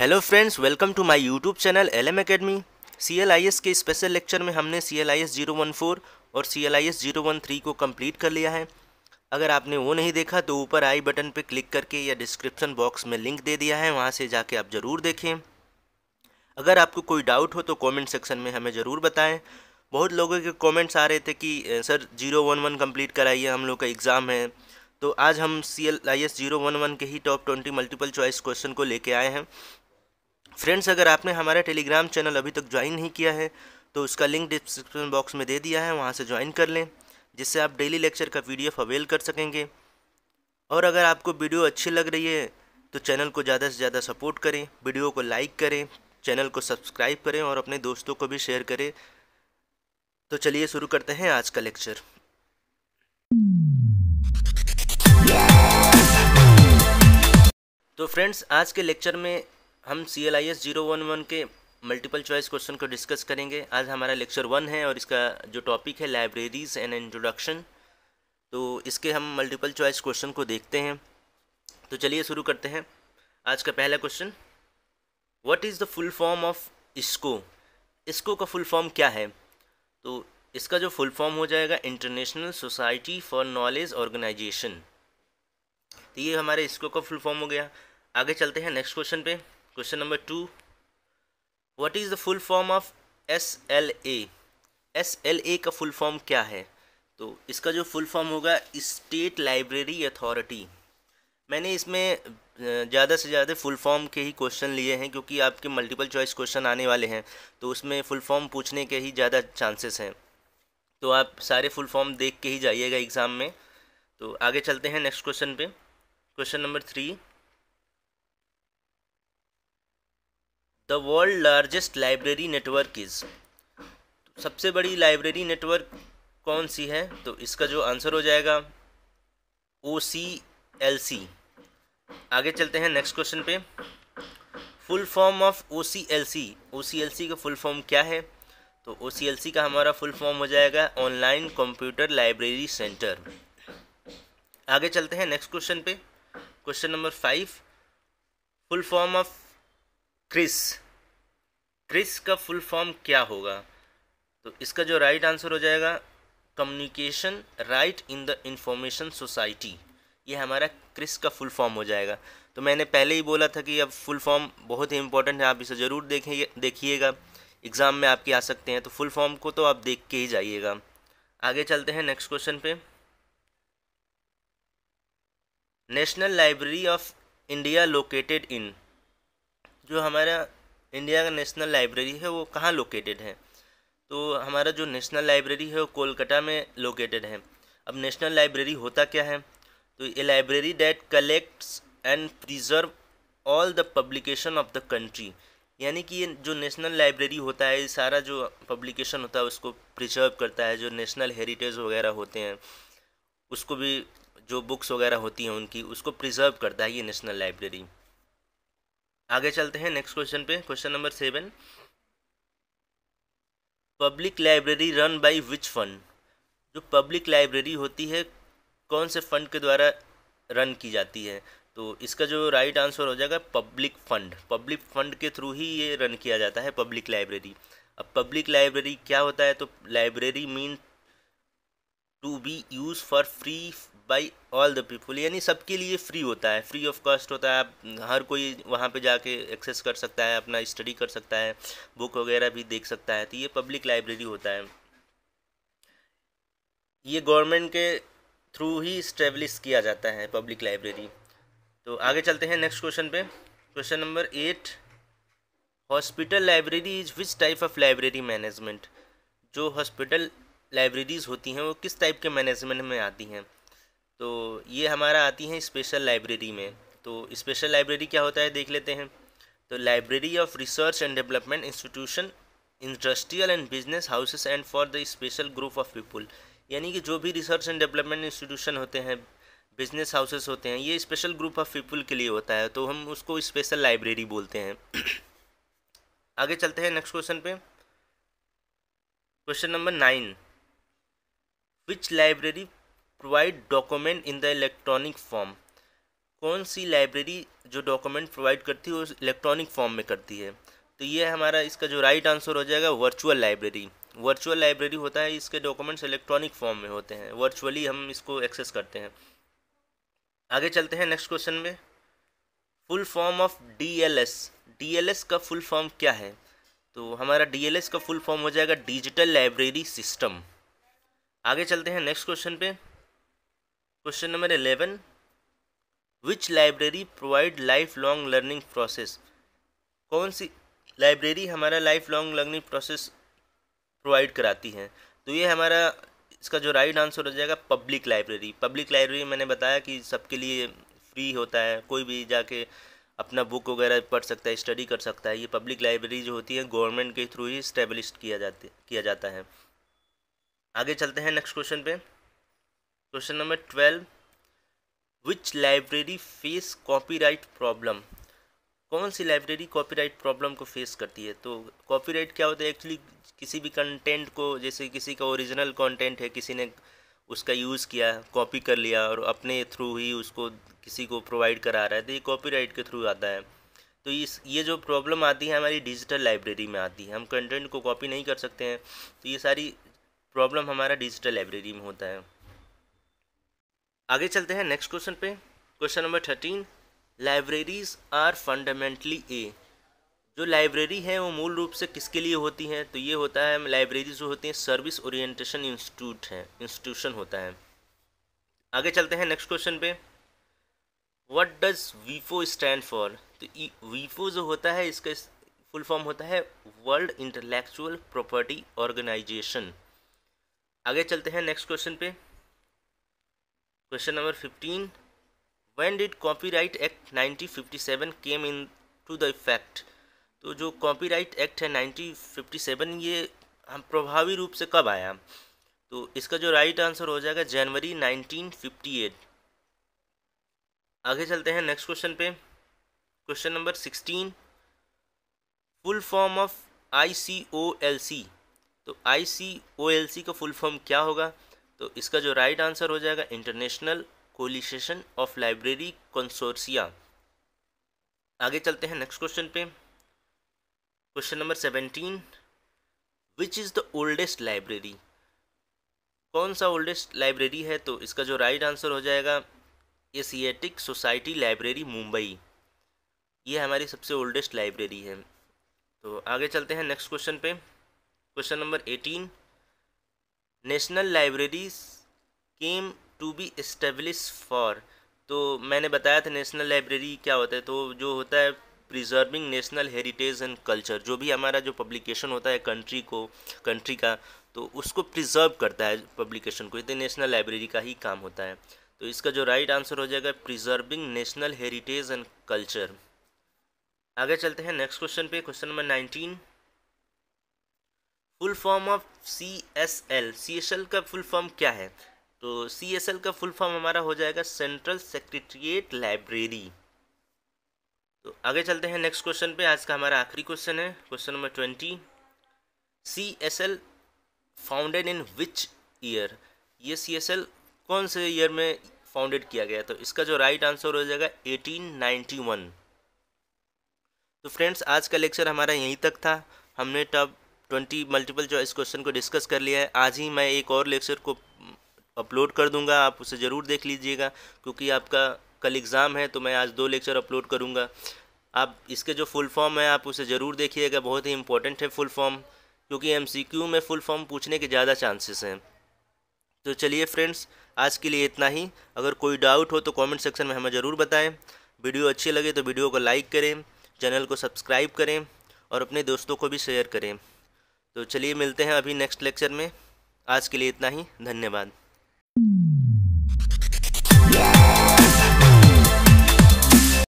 hello friends welcome to my YouTube channel L M academy सी के special lecture में हमने C L I S zero one four और C L I S zero one three को complete कर लिया है अगर आपने वो नहीं देखा तो ऊपर आई बटन पर क्लिक करके या डिस्क्रिप्शन बॉक्स में लिंक दे दिया है वहाँ से जाके आप ज़रूर देखें अगर आपको कोई डाउट हो तो कॉमेंट सेक्शन में हमें ज़रूर बताएँ बहुत लोगों के कॉमेंट्स आ रहे थे कि sir zero one one complete कराइए हम लोग का एग्ज़ाम है तो आज हम C L I S zero one one के ही top twenty multiple choice question को लेके आए हैं फ्रेंड्स अगर आपने हमारा टेलीग्राम चैनल अभी तक ज्वाइन नहीं किया है तो उसका लिंक डिस्क्रिप्शन बॉक्स में दे दिया है वहाँ से ज्वाइन कर लें जिससे आप डेली लेक्चर का वीडियो अवेल कर सकेंगे और अगर आपको वीडियो अच्छी लग रही है तो चैनल को ज़्यादा से ज़्यादा सपोर्ट करें वीडियो को लाइक करें चैनल को सब्सक्राइब करें और अपने दोस्तों को भी शेयर करें तो चलिए शुरू करते हैं आज का लेक्चर तो फ्रेंड्स आज के लेक्चर में हम C L I S zero one one के मल्टीपल चॉइस क्वेश्चन को डिस्कस करेंगे आज हमारा लेक्चर वन है और इसका जो टॉपिक है लाइब्रेरीज एंड इंट्रोडक्शन तो इसके हम मल्टीपल चॉइस क्वेश्चन को देखते हैं तो चलिए शुरू करते हैं आज का पहला question what is the full form of ISKO ISKO का फुल फॉर्म क्या है तो इसका जो फुल फॉर्म हो जाएगा international society for knowledge organization तो ये हमारे इसको का फुल फॉर्म हो गया आगे चलते हैं नेक्स्ट क्वेश्चन पे Question number 2 What is the full form S L A का फुल फॉर्म क्या है तो इसका जो फुल फॉर्म होगा स्टेट लाइब्रेरी अथॉरिटी मैंने इसमें ज़्यादा से ज़्यादा फुल फॉर्म के ही क्वेश्चन लिए हैं क्योंकि आपके मल्टीपल चॉइस क्वेश्चन आने वाले हैं तो उसमें फुल फॉर्म पूछने के ही ज़्यादा चांसेस हैं तो आप सारे फुल फॉर्म देख के ही जाइएगा एग्ज़ाम में तो आगे चलते हैं नेक्स्ट क्वेश्चन पे question number three the world largest library network is सबसे बड़ी लाइब्रेरी नेटवर्क कौन सी है तो इसका जो आंसर हो जाएगा ओ सी एल सी आगे चलते हैं नेक्स्ट क्वेश्चन पे full form of O C L C O C L C का फुल फॉर्म क्या है तो ओ सी एल सी का हमारा फुल फॉर्म हो जाएगा ऑनलाइन कंप्यूटर लाइब्रेरी सेंटर आगे चलते हैं नेक्स्ट क्वेश्चन पे question number five full form of CRIS CRIS का फुल फॉर्म क्या होगा तो इसका जो राइट आंसर हो जाएगा communication right in the information society ये हमारा क्रिस का फुल फॉर्म हो जाएगा तो मैंने पहले ही बोला था कि अब फुल फॉर्म बहुत ही इंपॉर्टेंट है आप इसे ज़रूर देखें देखिएगा एग्ज़ाम में आपके आ सकते हैं तो फुल फॉर्म को तो आप देख के ही जाइएगा आगे चलते हैं नेक्स्ट क्वेश्चन पे national library of India located in जो हमारा इंडिया का नेशनल लाइब्रेरी है वो कहाँ लोकेटेड है तो हमारा जो नेशनल लाइब्रेरी है वो कोलकाता में लोकेटेड है अब नेशनल लाइब्रेरी होता क्या है तो a library that collects and preserve all the publication of the country यानी कि ये जो नेशनल लाइब्रेरी होता है ये सारा जो पब्लिकेशन होता है उसको प्रिजर्व करता है जो नेशनल हेरिटेज वगैरह होते हैं उसको भी जो बुक्स वगैरह होती हैं उनकी उसको प्रिजर्व करता है ये नेशनल लाइब्रेरी आगे चलते हैं नेक्स्ट क्वेश्चन पे question number seven public library run by which fund जो पब्लिक लाइब्रेरी होती है कौन से फंड के द्वारा रन की जाती है तो इसका जो राइट आंसर हो जाएगा पब्लिक फंड पब्लिक फंड के थ्रू ही ये रन किया जाता है पब्लिक लाइब्रेरी अब पब्लिक लाइब्रेरी क्या होता है तो library mean to be use for free by all the people यानी सबके लिए फ्री होता है फ्री ऑफ कॉस्ट होता है आप हर कोई वहाँ पे जाके एक्सेस कर सकता है अपना स्टडी कर सकता है बुक वगैरह भी देख सकता है तो ये पब्लिक लाइब्रेरी होता है ये गवर्नमेंट के थ्रू ही इस्टेब्लिश किया जाता है पब्लिक लाइब्रेरी तो आगे चलते हैं नेक्स्ट क्वेश्चन पे question number eight hospital library is which type of library management जो हॉस्पिटल लाइब्रेरीज़ होती हैं वो किस टाइप के मैनेजमेंट में आती हैं तो ये हमारा आती हैं स्पेशल लाइब्रेरी में तो स्पेशल लाइब्रेरी क्या होता है देख लेते हैं तो library of research and development institution industrial and business houses and for the special group of people यानी कि जो भी रिसर्च एंड डेवलपमेंट इंस्टीट्यूशन होते हैं बिजनेस हाउसेस होते हैं ये स्पेशल ग्रुप ऑफ पीपल के लिए होता है तो हम उसको स्पेशल लाइब्रेरी बोलते हैं आगे चलते हैं नेक्स्ट क्वेश्चन पे question number nine which library provide document in the electronic form कौन सी लाइब्रेरी जो डॉक्यूमेंट प्रोवाइड करती है वो इलेक्ट्रॉनिक फॉर्म में करती है तो ये हमारा इसका जो राइट आंसर हो जाएगा वर्चुअल लाइब्रेरी वर्चुअल लाइब्रेरी होता है इसके डॉक्यूमेंट्स इलेक्ट्रॉनिक फॉर्म में होते हैं वर्चुअली हम इसको एक्सेस करते हैं आगे चलते हैं नेक्स्ट क्वेश्चन में full form of DLS DLS का फुल फॉर्म क्या है तो हमारा डीएलएस का फुल फॉर्म हो जाएगा डिजिटल लाइब्रेरी सिस्टम आगे चलते हैं नेक्स्ट क्वेश्चन पे question number eleven which library provide life long learning process कौन सी लाइब्रेरी हमारा life long learning process provide कराती है तो ये हमारा इसका जो राइट आंसर हो जाएगा पब्लिक लाइब्रेरी पब्लिक लाइब्रेरी मैंने बताया कि सबके लिए फ्री होता है कोई भी जाके अपना बुक वगैरह पढ़ सकता है स्टडी कर सकता है ये पब्लिक लाइब्रेरी जो होती है गवर्नमेंट के थ्रू ही स्टेब्लिश किया जाते किया जाता है आगे चलते हैं नेक्स्ट क्वेश्चन पे question number twelve which library face copyright problem कौन सी लाइब्रेरी कॉपीराइट प्रॉब्लम को फेस करती है तो कॉपीराइट क्या होता है एक्चुअली किसी भी कंटेंट को जैसे किसी का ओरिजिनल कंटेंट है किसी ने उसका यूज़ किया कॉपी कर लिया और अपने थ्रू ही उसको किसी को प्रोवाइड करा रहा है तो ये कॉपीराइट के थ्रू आता है तो इस ये जो प्रॉब्लम आती है हमारी डिजिटल लाइब्रेरी में आती है हम कंटेंट को कॉपी नहीं कर सकते हैं तो ये सारी प्रॉब्लम हमारा डिजिटल लाइब्रेरी में होता है आगे चलते हैं नेक्स्ट क्वेश्चन पे question number thirteen libraries are fundamentally a जो लाइब्रेरी है वो मूल रूप से किसके लिए होती है तो ये होता है लाइब्रेरी जो होती है सर्विस ओरिएंटेशन इंस्टीट्यूट है इंस्टीट्यूशन होता है आगे चलते हैं नेक्स्ट क्वेश्चन पे व्हाट डज वीफो स्टैंड फॉर तो वीफो जो होता है इसका फुल फॉर्म होता है वर्ल्ड इंटेलेक्चुअल प्रॉपर्टी ऑर्गेनाइजेशन आगे चलते हैं नेक्स्ट क्वेश्चन पे Question number copyright act nineteen fifty 1957 came in to the effect तो जो कॉपीराइट एक्ट है 1957 ये हम प्रभावी रूप से कब आया तो इसका जो राइट आंसर हो जाएगा जनवरी 1958 आगे चलते हैं नेक्स्ट क्वेश्चन पे question number sixteen full form of I C O L C तो I C O L C का फुल फॉर्म क्या होगा तो इसका जो राइट आंसर हो जाएगा international coalition of library consortia आगे चलते हैं नेक्स्ट क्वेश्चन पे question number seventeen which is the oldest library कौन सा ओल्डेस्ट लाइब्रेरी है तो इसका जो राइट आंसर हो जाएगा एशियाटिक सोसाइटी लाइब्रेरी मुंबई ये हमारी सबसे ओल्डेस्ट लाइब्रेरी है तो आगे चलते हैं नेक्स्ट क्वेश्चन पे question number eighteen national libraries came to be establish for तो मैंने बताया था नेशनल लाइब्रेरी क्या होता है तो जो होता है preserving national heritage and culture जो भी हमारा जो पब्लिकेशन होता है कंट्री को कंट्री का तो उसको प्रिजर्व करता है पब्लिकेशन को ये तो नेशनल लाइब्रेरी का ही काम होता है तो इसका जो राइट आंसर हो जाएगा preserving national heritage and culture आगे चलते हैं नेक्स्ट क्वेश्चन पे question number nineteen full form of C S L C S L का फुल फॉर्म क्या है तो सी एस एल का फुल फॉर्म हमारा हो जाएगा सेंट्रल सेक्रेटरीट लाइब्रेरी तो आगे चलते हैं नेक्स्ट क्वेश्चन पे आज का हमारा आखिरी क्वेश्चन है question number twenty C S L founded in which year ये सी एस एल कौन से ईयर में फाउंडेड किया गया तो इसका जो राइट आंसर हो जाएगा 1891 तो फ्रेंड्स आज का लेक्चर हमारा यहीं तक था हमने top twenty multiple choice question को डिस्कस कर लिया है आज ही मैं एक और लेक्चर को अपलोड कर दूंगा आप उसे ज़रूर देख लीजिएगा क्योंकि आपका कल एग्ज़ाम है तो मैं आज दो लेक्चर अपलोड करूँगा आप इसके जो फुल फॉर्म है आप उसे ज़रूर देखिएगा बहुत ही इंपॉर्टेंट है फुल फॉर्म क्योंकि एम में फुल फॉर्म पूछने के ज़्यादा चांसेस हैं तो चलिए फ्रेंड्स आज के लिए इतना ही अगर कोई डाउट हो तो कॉमेंट सेक्शन में हमें ज़रूर बताएं वीडियो अच्छी लगे तो वीडियो को लाइक करें चैनल को सब्सक्राइब करें और अपने दोस्तों को भी शेयर करें तो चलिए मिलते हैं अभी नेक्स्ट लेक्चर में आज के लिए इतना ही धन्यवाद